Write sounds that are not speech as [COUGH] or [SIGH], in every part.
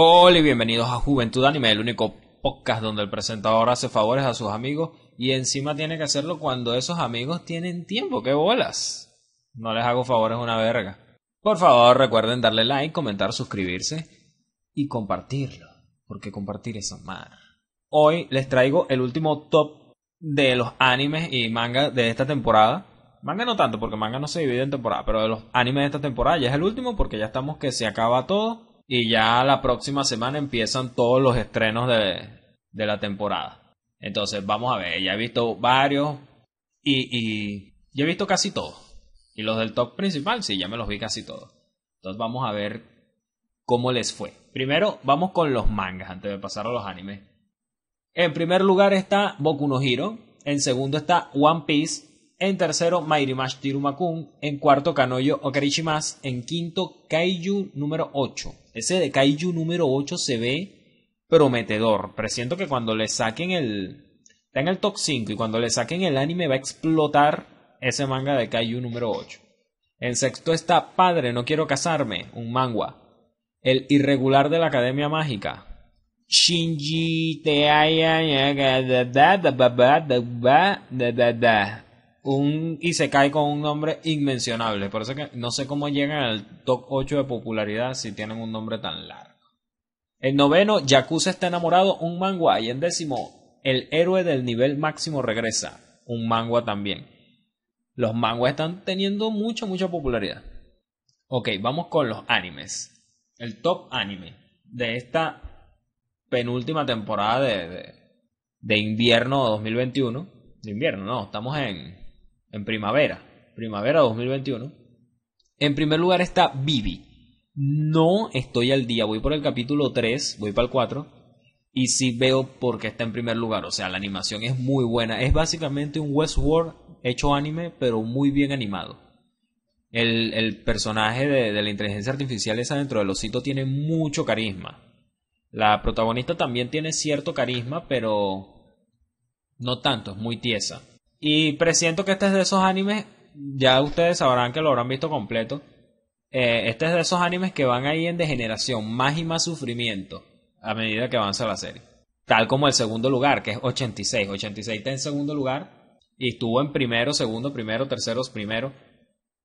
Hola y bienvenidos a Juventud Anime, el único podcast donde el presentador hace favores a sus amigos y encima tiene que hacerlo cuando esos amigos tienen tiempo, qué bolas. No les hago favores una verga. Por favor, recuerden darle like, comentar, suscribirse y compartirlo, porque compartir es amar. Hoy les traigo el último top de los animes y manga de esta temporada. Manga no tanto, porque manga no se divide en temporada, pero de los animes de esta temporada ya es el último porque ya estamos que se acaba todo. Y ya la próxima semana empiezan todos los estrenos de, la temporada. Entonces, vamos a ver, ya he visto varios y, ya he visto casi todos. Y los del top principal, sí, ya me los vi casi todos. Entonces, vamos a ver cómo les fue. Primero, vamos con los mangas antes de pasar a los animes. En primer lugar está Boku no Hiro. En segundo está One Piece. En tercero, Mairimash Tirumakun. En cuarto, Kanoyo Okarishimas. En quinto, Kaiju número 8. Ese de Kaiju número 8 se ve prometedor. Presiento que cuando le saquen el... Está en el top 5 y cuando le saquen el anime va a explotar ese manga de Kaiju número 8. El sexto está Padre, no quiero casarme, un manga. El irregular de la Academia Mágica. Shinji Teaya y se cae con un nombre inmencionable. Por eso que no sé cómo llegan al top 8 de popularidad si tienen un nombre tan largo. El noveno, Yakuza está enamorado, un mangua. Y en décimo, el héroe del nivel máximo regresa, un mangua también. Los manguas están teniendo mucha, mucha popularidad. Ok, vamos con los animes. El top anime de esta penúltima temporada de, de, de invierno 2021. De invierno, no, estamos en, en primavera, primavera 2021. En primer lugar está Vivi. No estoy al día, voy por el capítulo 3, voy para el 4. Y sí veo por qué está en primer lugar. O sea, la animación es muy buena. Es básicamente un Westworld hecho anime, pero muy bien animado. El, personaje de, de, la inteligencia artificial esa dentro del osito tiene mucho carisma. La protagonista también tiene cierto carisma, pero no tanto, es muy tiesa. Y presiento que este es de esos animes, ya ustedes sabrán que lo habrán visto completo. Eh, este es de esos animes que van ahí en degeneración, más y más sufrimiento a medida que avanza la serie. Tal como el segundo lugar, que es 86. 86 está en segundo lugar y estuvo en primero, segundo, primero, terceros, primero.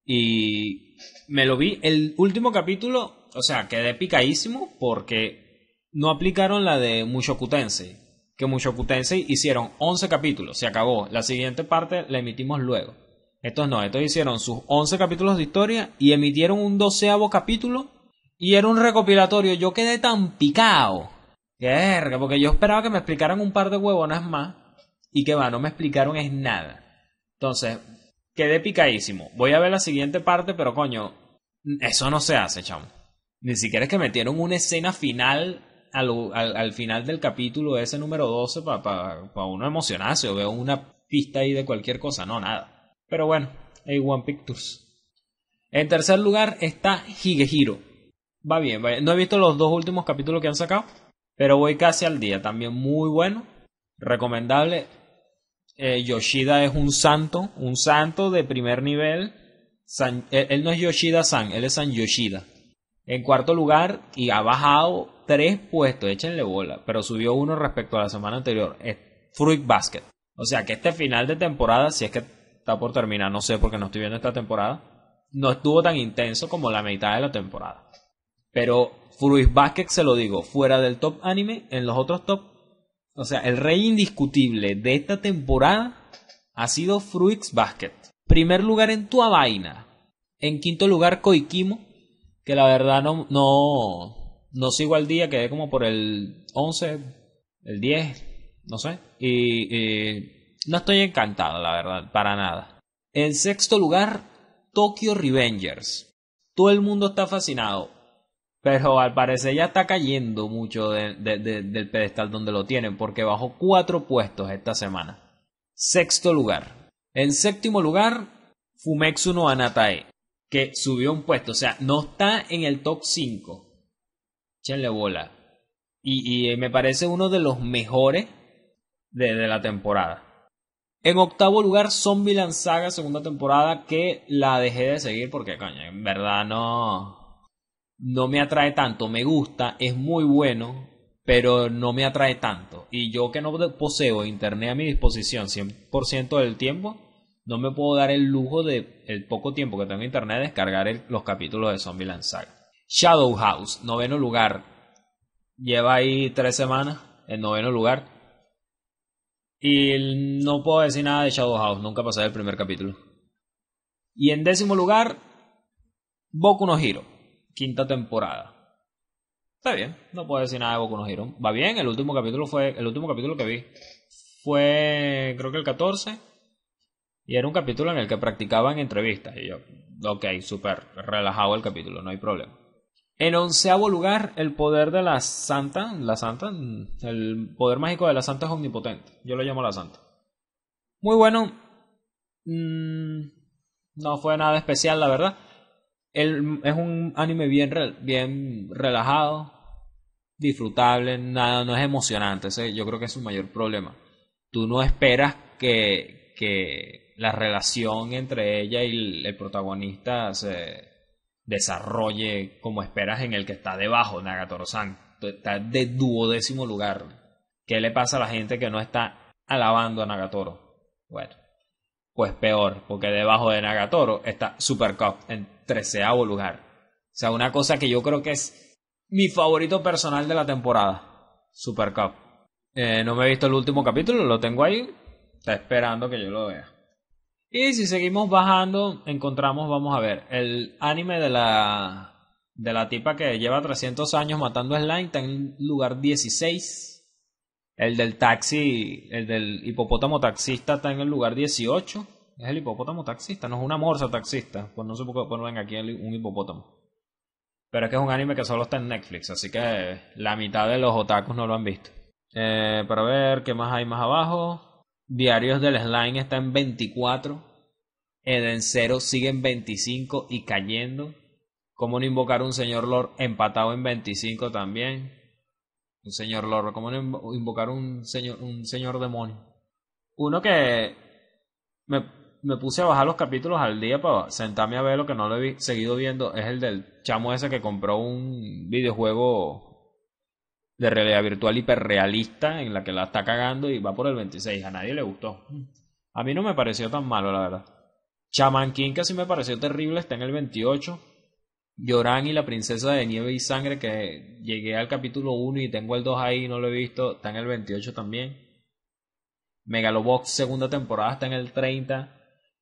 Y me lo vi. El último capítulo, o sea, quedé picadísimo porque no aplicaron la de mucho cutense que y hicieron 11 capítulos, se acabó. La siguiente parte la emitimos luego. Estos no, estos hicieron sus 11 capítulos de historia y emitieron un doceavo capítulo y era un recopilatorio. Yo quedé tan picado. ¡Qué Porque yo esperaba que me explicaran un par de huevonas más y que va, no me explicaron es nada. Entonces, quedé picadísimo. Voy a ver la siguiente parte, pero coño, eso no se hace, chamo. Ni siquiera es que metieron una escena final al, final del capítulo ese número 12 para uno emocionarse o veo una pista ahí de cualquier cosa. No, nada. Pero bueno, hay one Pictures. En tercer lugar está Higehiro. Va bien, No he visto los dos últimos capítulos que han sacado, pero voy casi al día. También muy bueno, recomendable. Eh, Yoshida es un santo, un santo de primer nivel. Eh, él, no es Yoshida San, él es San Yoshida. En cuarto lugar, y ha bajado tres puestos, échenle bola, pero subió uno respecto a la semana anterior, es Fruit Basket. O sea que este final de temporada, si es que está por terminar, no sé porque no estoy viendo esta temporada, no estuvo tan intenso como la mitad de la temporada. Pero Fruit Basket, se lo digo, fuera del top anime, en los otros top, o sea, el rey indiscutible de esta temporada ha sido fruit Basket. Primer lugar en Vaina. En quinto lugar, Koikimo que la verdad no, no, no sigo al día, quedé como por el 11, el 10, no sé. Y, no estoy encantado, la verdad, para nada. En sexto lugar, Tokyo Revengers. Todo el mundo está fascinado, pero al parecer ya está cayendo mucho del pedestal donde lo tienen, porque bajó cuatro puestos esta semana. Sexto lugar. En séptimo lugar, Fumexuno no Anatae que subió un puesto, o sea, no está en el top 5. Echenle bola. Y, eh, me parece uno de los mejores de, la temporada. En octavo lugar, Zombieland Saga, segunda temporada, que la dejé de seguir porque, caña, en verdad no, no me atrae tanto. Me gusta, es muy bueno, pero no me atrae tanto. Y yo que no poseo internet a mi disposición 100% del tiempo, no me puedo dar el lujo de el poco tiempo que tengo en internet descargar los capítulos de Zombie Saga. Shadow House, noveno lugar. Lleva ahí tres semanas en noveno lugar. Y no puedo decir nada de Shadow House, nunca pasé el primer capítulo. Y en décimo lugar, Boku no giro quinta temporada. Está bien, no puedo decir nada de Boku no Hero. Va bien, el último capítulo fue, el último capítulo que vi fue, creo que el 14 y era un capítulo en el que practicaban entrevistas. Y yo, ok, súper relajado el capítulo, no hay problema. En onceavo lugar, el poder de la santa. La santa, mm, el poder mágico de la santa es omnipotente. Yo lo llamo la santa. Muy bueno. Mm, no fue nada especial, la verdad. es un anime bien, bien relajado, disfrutable, nada, no es emocionante. yo creo que es su mayor problema. Tú no esperas que, que, la relación entre ella y el, protagonista se desarrolle como esperas en el que está debajo Nagatoro-san. Está de duodécimo lugar. ¿Qué le pasa a la gente que no está alabando a Nagatoro? Bueno, pues peor, porque debajo de Nagatoro está Super Cup en treceavo lugar. O sea, una cosa que yo creo que es mi favorito personal de la temporada. Super eh, no me he visto el último capítulo, lo tengo ahí. Está esperando que yo lo vea. Y si seguimos bajando, encontramos, vamos a ver, el anime de la, de la tipa que lleva 300 años matando slime, está en el lugar 16. El del taxi, el del hipopótamo taxista está en el lugar 18. Es el hipopótamo taxista, no es una morsa taxista. Pues no sé por qué ponen aquí un hipopótamo. Pero es que es un anime que solo está en Netflix, así que la mitad de los otakus no lo han visto. Eh, para ver qué más hay más abajo. Diarios del Slime está en 24. 0 sigue en 25 y cayendo. ¿Cómo no invocar un señor Lord empatado en 25 también? Un señor Lord, ¿cómo no invocar un señor, un señor demonio? Uno que me, me puse a bajar los capítulos al día para sentarme a ver lo que no lo he seguido viendo es el del chamo ese que compró un videojuego de realidad virtual hiperrealista en la que la está cagando y va por el 26. A nadie le gustó. A mí no me pareció tan malo, la verdad. Chaman que sí me pareció terrible, está en el 28. lloran y la princesa de nieve y sangre, que llegué al capítulo 1 y tengo el 2 ahí y no lo he visto, está en el 28 también. Megalobox segunda temporada está en el 30.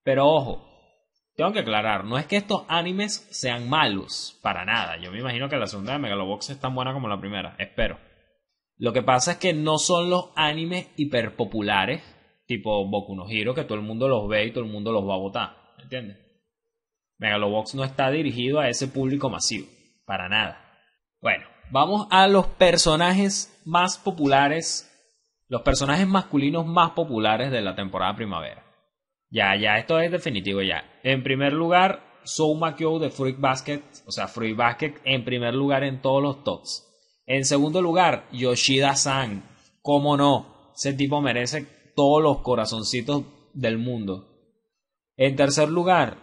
Pero ojo, tengo que aclarar, no es que estos animes sean malos, para nada. Yo me imagino que la segunda de Megalobox es tan buena como la primera, espero. Lo que pasa es que no son los animes hiper populares, tipo Boku no Hero, que todo el mundo los ve y todo el mundo los va a votar. ¿Entiendes? Megalobox no está dirigido a ese público masivo. Para nada. Bueno, vamos a los personajes más populares. Los personajes masculinos más populares de la temporada primavera. Ya, ya, esto es definitivo ya. En primer lugar, Souma Kyo de Fruit Basket. O sea, Fruit Basket en primer lugar en todos los tops. En segundo lugar, Yoshida-san. ¿Cómo no? Ese tipo merece todos los corazoncitos del mundo. En tercer lugar,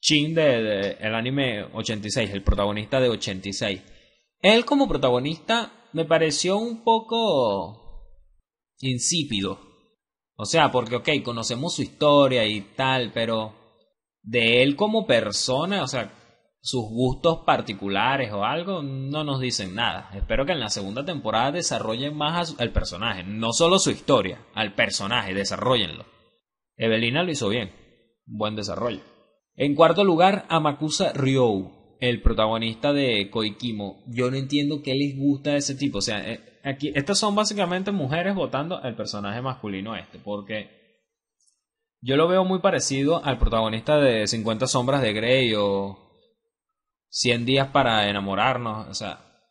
Chin del de, el anime 86, el protagonista de 86. Él como protagonista me pareció un poco insípido. O sea, porque, ok, conocemos su historia y tal, pero de él como persona, o sea, sus gustos particulares o algo, no nos dicen nada. Espero que en la segunda temporada desarrollen más al personaje, no solo su historia, al personaje, desarrollenlo. Evelina lo hizo bien, buen desarrollo. En cuarto lugar, Amakusa Ryou, el protagonista de Koikimo. Yo no entiendo qué les gusta de ese tipo, o sea, eh, aquí estas son básicamente mujeres votando al personaje masculino este, porque yo lo veo muy parecido al protagonista de 50 sombras de Grey o 100 días para enamorarnos, o sea,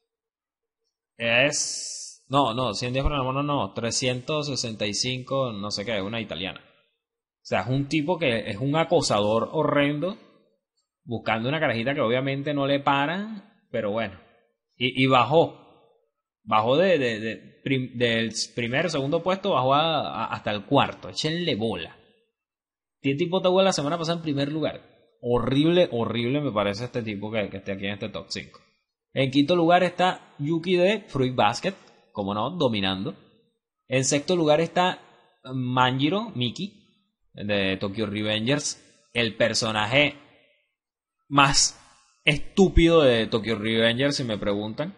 es... No, no, 100 días para enamorarnos no, 365, no sé qué, es una italiana. O sea, es un tipo que es un acosador horrendo, buscando una carajita que obviamente no le paran, pero bueno. Y, bajó. Bajó de, del primer, segundo puesto, bajó hasta el cuarto. Échenle bola. ¿qué tipo te la semana pasada en primer lugar horrible, horrible me parece este tipo que, esté aquí en este top 5. En quinto lugar está Yuki de Fruit Basket, como no, dominando. En sexto lugar está Manjiro Miki de Tokyo Revengers, el personaje más estúpido de Tokyo Revengers, si me preguntan.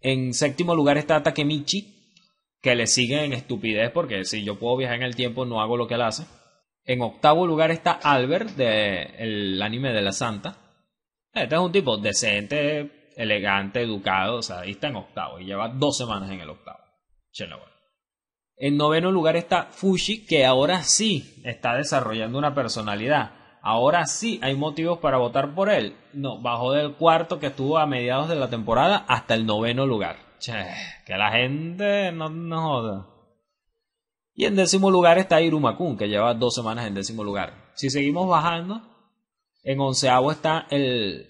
En séptimo lugar está Takemichi, que le sigue en estupidez porque si yo puedo viajar en el tiempo no hago lo que él hace. En octavo lugar está Albert, del anime de la Santa. Este es un tipo decente, elegante, educado, o sea, ahí está en octavo y lleva dos semanas en el octavo. En noveno lugar está Fushi, que ahora sí está desarrollando una personalidad. Ahora sí hay motivos para votar por él. No, bajó del cuarto que estuvo a mediados de la temporada hasta el noveno lugar. Che, que la gente no, no joda. Y en décimo lugar está Kun que lleva dos semanas en décimo lugar. Si seguimos bajando, en onceavo está el,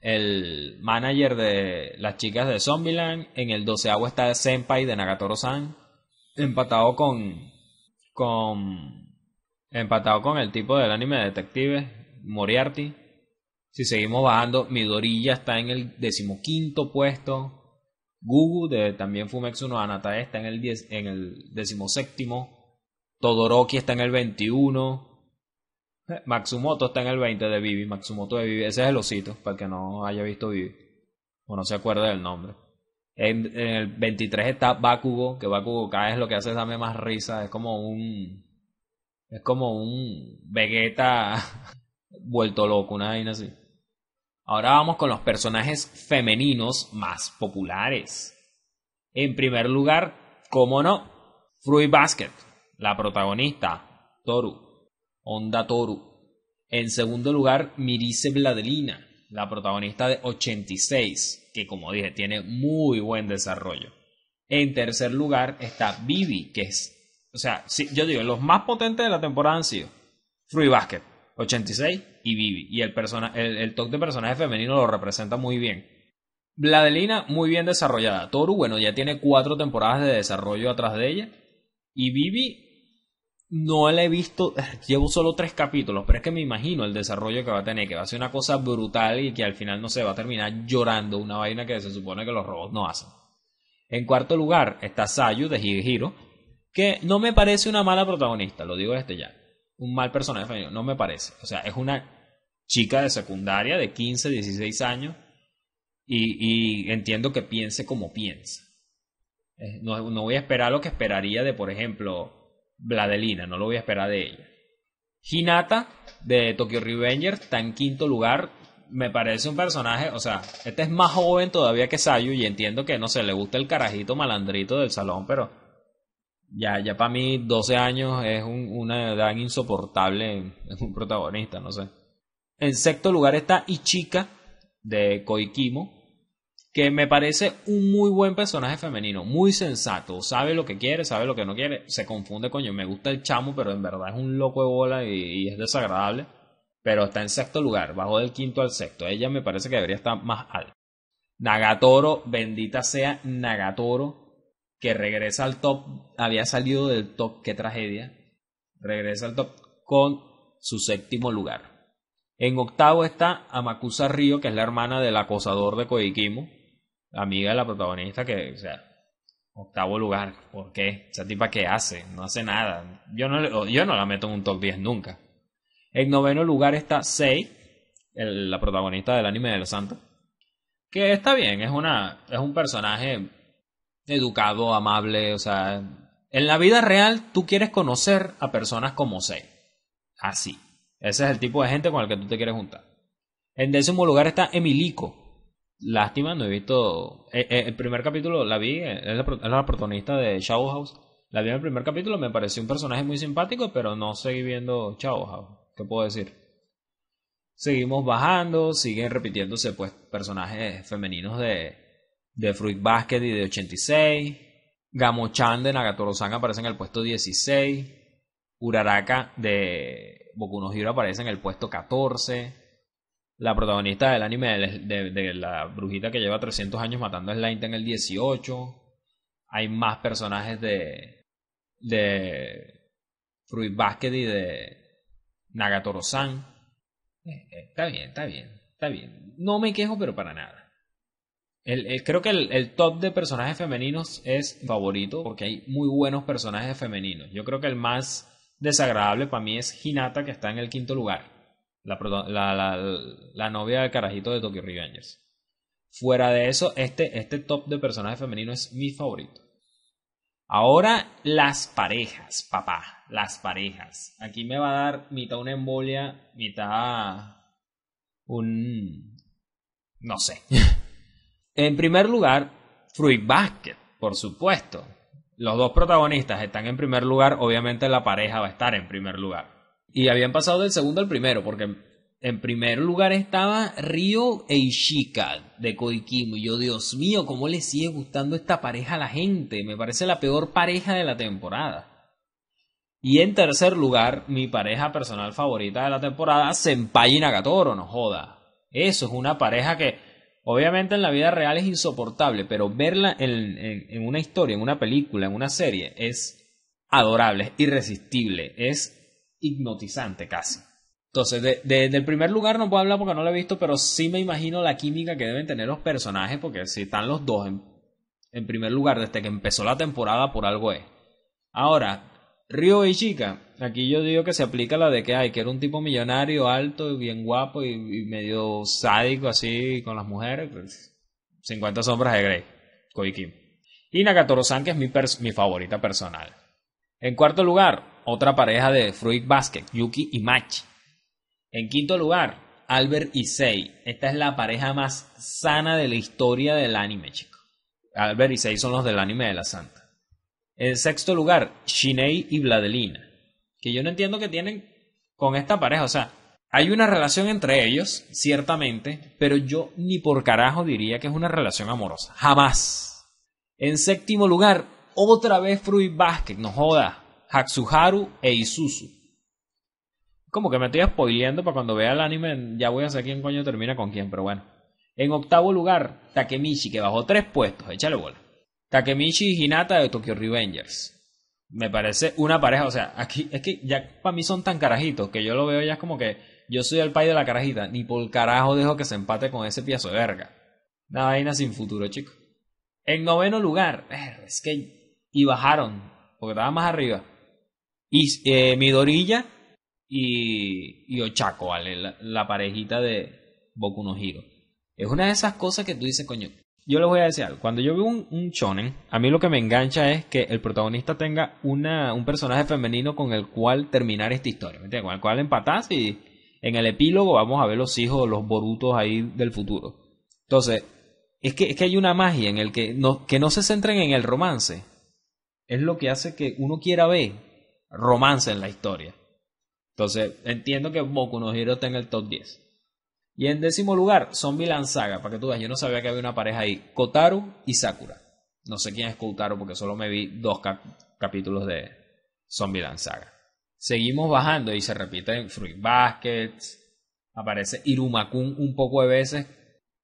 el manager de las chicas de Zombieland. En el doceavo está Senpai de Nagatoro-san. Empatado con, con. Empatado con el tipo del anime de detectives, Moriarty. Si seguimos bajando, Midorilla está en el decimoquinto puesto. Gugu de, también Fumexuno, no Anatae está en el, diez, en el 17. Todoroki está en el 21. Eh, Matsumoto está en el veinte de Vivi. Matsumoto de Vivi. Ese es el osito, para que no haya visto Vivi. O no se acuerde del nombre. En, el 23 está Bakugo, que Bakugo cada vez lo que hace es darme más risa. Es como un. Es como un Vegeta [LAUGHS] vuelto loco, una vaina así. Ahora vamos con los personajes femeninos más populares. En primer lugar, cómo no, Fruit Basket, la protagonista, Toru, Onda Toru. En segundo lugar, Mirise Bladelina, la protagonista de 86, que como dije, tiene muy buen desarrollo. En tercer lugar está Vivi, que es, o sea, yo digo, los más potentes de la temporada han sido Fruit Basket, 86 y Vivi. Y el, persona, el, toque de personaje femenino lo representa muy bien. Vladelina, muy bien desarrollada. Toru, bueno, ya tiene cuatro temporadas de desarrollo atrás de ella. Y Vivi, no la he visto, eh, llevo solo tres capítulos, pero es que me imagino el desarrollo que va a tener, que va a ser una cosa brutal y que al final no se va a terminar llorando, una vaina que se supone que los robots no hacen. En cuarto lugar está Sayu de Higihiro, que no me parece una mala protagonista, lo digo desde ya un mal personaje no me parece. O sea, es una chica de secundaria de 15, 16 años y, entiendo que piense como piensa. No, no, voy a esperar lo que esperaría de, por ejemplo, Vladelina, no lo voy a esperar de ella. Hinata de Tokyo Revengers está en quinto lugar. Me parece un personaje, o sea, este es más joven todavía que Sayu y entiendo que, no sé, le gusta el carajito malandrito del salón, pero ya, ya para mí 12 años es una edad insoportable en un protagonista, no sé. En sexto lugar está Ichika de Koikimo, que me parece un muy buen personaje femenino, muy sensato, sabe lo que quiere, sabe lo que no quiere, se confunde con yo, me gusta el chamo, pero en verdad es un loco de bola y, es desagradable, pero está en sexto lugar, Bajo del quinto al sexto, ella me parece que debería estar más alta. Nagatoro, bendita sea Nagatoro, que regresa al top, había salido del top, qué tragedia, regresa al top con su séptimo lugar. En octavo está Amakusa Río, que es la hermana del acosador de Koikimo, amiga de la protagonista, que, o sea, octavo lugar, ¿por qué? Esa tipa que hace, no hace nada. Yo no, yo no la meto en un top 10 nunca. En noveno lugar está Sei, la protagonista del anime de los santos, que está bien, es, una, es un personaje educado, amable, o sea, en la vida real tú quieres conocer a personas como sé. Así. Ese es el tipo de gente con el que tú te quieres juntar. En décimo lugar está Emilico. Lástima, no he visto. Eh, eh, el primer capítulo la vi, eh, es la, protagonista de Shadow House. La vi en el primer capítulo, me pareció un personaje muy simpático, pero no seguí viendo Shadow House. ¿Qué puedo decir? Seguimos bajando, siguen repitiéndose pues personajes femeninos de, de Fruit Basket y de 86. Gamochan de Nagatoro-san aparece en el puesto 16. Uraraka de Boku no Hero aparece en el puesto 14. La protagonista del anime de, la brujita que lleva 300 años matando a Slain en el 18. Hay más personajes de, de Fruit Basket y de Nagatoro-san. Eh, eh, está bien, está bien, está bien. No me quejo, pero para nada. El, creo que el, top de personajes femeninos es favorito porque hay muy buenos personajes femeninos. Yo creo que el más desagradable para mí es Hinata, que está en el quinto lugar. La, la, la, novia del carajito de Tokyo Revengers. Fuera de eso, este, este top de personajes femeninos es mi favorito. Ahora las parejas, papá, las parejas. Aquí me va a dar mitad una embolia, mitad un... no sé. [LAUGHS] En primer lugar, Fruit Basket, por supuesto. Los dos protagonistas están en primer lugar, obviamente la pareja va a estar en primer lugar. Y habían pasado del segundo al primero, porque en primer lugar estaba Ryo e Ishika de Koikimo. Y yo, Dios mío, cómo le sigue gustando esta pareja a la gente. Me parece la peor pareja de la temporada. Y en tercer lugar, mi pareja personal favorita de la temporada, Senpai y Nagatoro, no joda. Eso es una pareja que Obviamente en la vida real es insoportable, pero verla en, en, una historia, en una película, en una serie, es adorable, es irresistible, es hipnotizante casi. Entonces, desde del primer lugar no puedo hablar porque no lo he visto, pero sí me imagino la química que deben tener los personajes, porque si están los dos en, en primer lugar desde que empezó la temporada, por algo es. Ahora, Río y chica, aquí yo digo que se aplica la de que, hay, que era un tipo millonario, alto, y bien guapo y, medio sádico así con las mujeres. Pues, cincuenta 50 sombras de Grey, Koikim. Y Nagatoro-san, que es mi, mi, favorita personal. En cuarto lugar, otra pareja de Fruit Basket, Yuki y Machi. En quinto lugar, Albert y Sei. Esta es la pareja más sana de la historia del anime, chicos. Albert y Sei son los del anime de la Santa. En sexto lugar, Shinei y Vladelina. Que yo no entiendo que tienen con esta pareja. O sea, hay una relación entre ellos, ciertamente, pero yo ni por carajo diría que es una relación amorosa. Jamás. En séptimo lugar, otra vez Fruit Basket, no joda. Hatsuharu e Isuzu. Como que me estoy spoileando para cuando vea el anime, ya voy a saber quién coño termina con quién, pero bueno. En octavo lugar, Takemichi, que bajó tres puestos, échale bola. Takemichi y Hinata de Tokyo Revengers. Me parece una pareja, o sea, aquí es que ya para mí son tan carajitos que yo lo veo ya como que yo soy el país de la carajita, ni por carajo dejo que se empate con ese piezo de verga. Una vaina sin futuro, chico. En noveno lugar, es que y bajaron, porque estaba más arriba. Y eh, Midorilla y, y Ochako, ¿vale? La, parejita de Boku no Hiro. Es una de esas cosas que tú dices, coño, yo les voy a decir Cuando yo veo un, un, shonen, a mí lo que me engancha es que el protagonista tenga un personaje femenino con el cual terminar esta historia. ¿me Con el cual empatás y en el epílogo vamos a ver los hijos, los borutos ahí del futuro. Entonces, es que, es que hay una magia en el que no, que no se centren en el romance. Es lo que hace que uno quiera ver romance en la historia. Entonces, entiendo que Boku no Hero en el top 10. Y en décimo lugar, Zombie Lanzaga, para que tú veas, yo no sabía que había una pareja ahí, Kotaru y Sakura. No sé quién es Kotaru porque solo me vi dos capítulos de Zombie Saga. Seguimos bajando y se repite en Fruit Basket. aparece Irumakun un poco de veces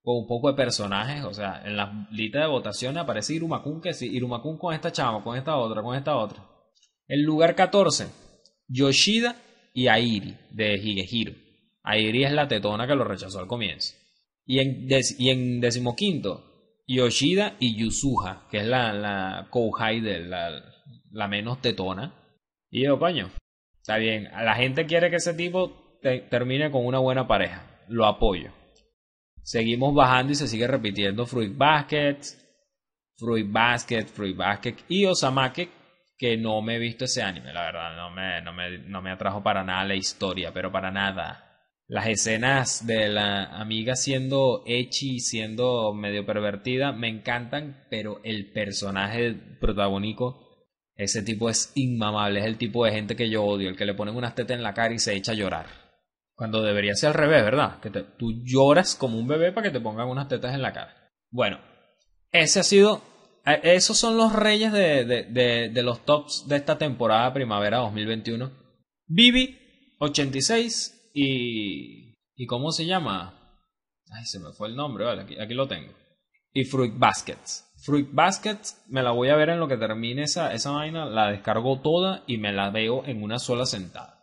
con un poco de personajes, o sea, en la lista de votación aparece Irumakun que sí, Irumakun con esta chama, con esta otra, con esta otra. El lugar 14, Yoshida y Airi de Higehiro. Airi es la tetona que lo rechazó al comienzo. Y en, y en decimoquinto, Yoshida y Yusuha, que es la, la Kouhai de la, la menos tetona. Y yo, coño, está bien. La gente quiere que ese tipo termine con una buena pareja. Lo apoyo. Seguimos bajando y se sigue repitiendo Fruit Basket, Fruit Basket, Fruit Basket y Osamake, que no me he visto ese anime, la verdad. no me, no me atrajo para nada la historia, pero para nada las escenas de la amiga siendo hechi, siendo medio pervertida, me encantan, pero el personaje protagónico, ese tipo es inmamable, es el tipo de gente que yo odio, el que le ponen unas tetas en la cara y se echa a llorar. Cuando debería ser al revés, ¿verdad? Que tú lloras como un bebé para que te pongan unas tetas en la cara. Bueno, ese ha sido... Eh, esos son los reyes de, de, de los tops de esta temporada primavera 2021. Vivi, 86, y, ¿cómo se llama? Ay, se me fue el nombre, vale, aquí, lo tengo. Y Fruit Baskets. Fruit Baskets me la voy a ver en lo que termine esa, esa vaina, la descargo toda y me la veo en una sola sentada.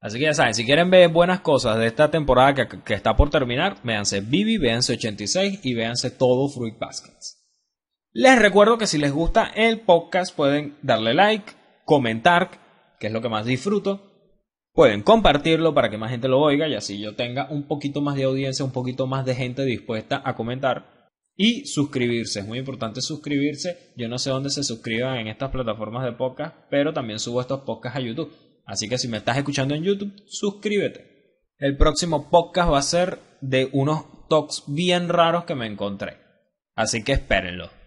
Así que ya saben, si quieren ver buenas cosas de esta temporada que, está por terminar, véanse Vivi, véanse 86 y véanse todo Fruit Baskets. Les recuerdo que si les gusta el podcast pueden darle like, comentar, que es lo que más disfruto, pueden compartirlo para que más gente lo oiga y así yo tenga un poquito más de audiencia, un poquito más de gente dispuesta a comentar. Y suscribirse, es muy importante suscribirse. Yo no sé dónde se suscriban en estas plataformas de podcast, pero también subo estos podcasts a YouTube. Así que si me estás escuchando en YouTube, suscríbete. El próximo podcast va a ser de unos talks bien raros que me encontré. Así que espérenlo.